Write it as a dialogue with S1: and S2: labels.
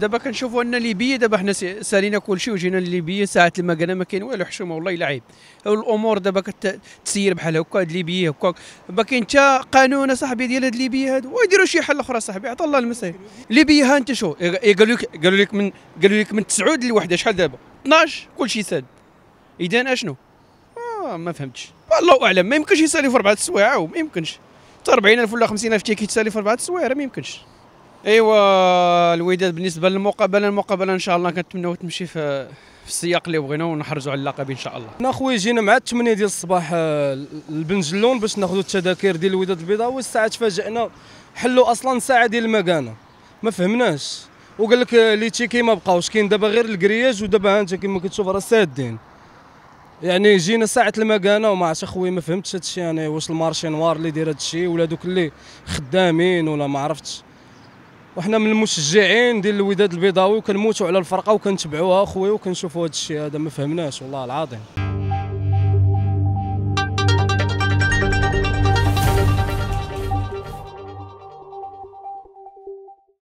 S1: دابا كنشوفوا ان ليبيا دابا حنا سالينا كل شيء وجينا لليبيا ساعه لما قالنا ما كاين والو حشومه والله لعيب الامور دابا كتسير بحال هكا هاد ليبيا هكا ما كاين حتى قانون صاحبي ديال هاد ليبيا هاد ويديروا شي حل اخرى صاحبي عطا الله المسير ليبيا ها انت شو قالوا لك قالوا لك من قالوا لك من تسعود لوحده شحال دابا 12 كلشي ساد اذا اشنو آه ما فهمتش والله اعلم ما يمكنش يسالي في اربعه السوايع ما يمكنش حتى 40000 ولا 50000 تيكي تسالي في اربعه السوايع ما يمكنش ايوا الوداد بالنسبه للمقابله المقابله ان شاء الله كنتمناو تمشي في في السياق اللي بغينا ونحرزوا على اللقب ان شاء الله
S2: حنا خويا جينا مع 8 ديال الصباح آه، لبنجلون باش ناخذوا التذاكر ديال الوداد البيضاوي الساعه تفاجئنا حلوا اصلا ساعه ديال المكانه ما فهمناش وقال لك آه، لي تيكي ما بقاوش كاين دابا غير الكرياج ودابا انت كما كتشوف راه سادين يعني جينا ساعه المكانه وما عرفتش اخويا ما فهمتش هادشي يعني واش المارشي نوار اللي داير هادشي ولا دوك اللي خدامين ولا ما عرفتش وحنا من المشجعين ديال الوداد البيضاوي وكنموتوا على الفرقه وكنتبعوها اخويا وكنشوفوا هذا الشيء هذا ما فهمناش والله العظيم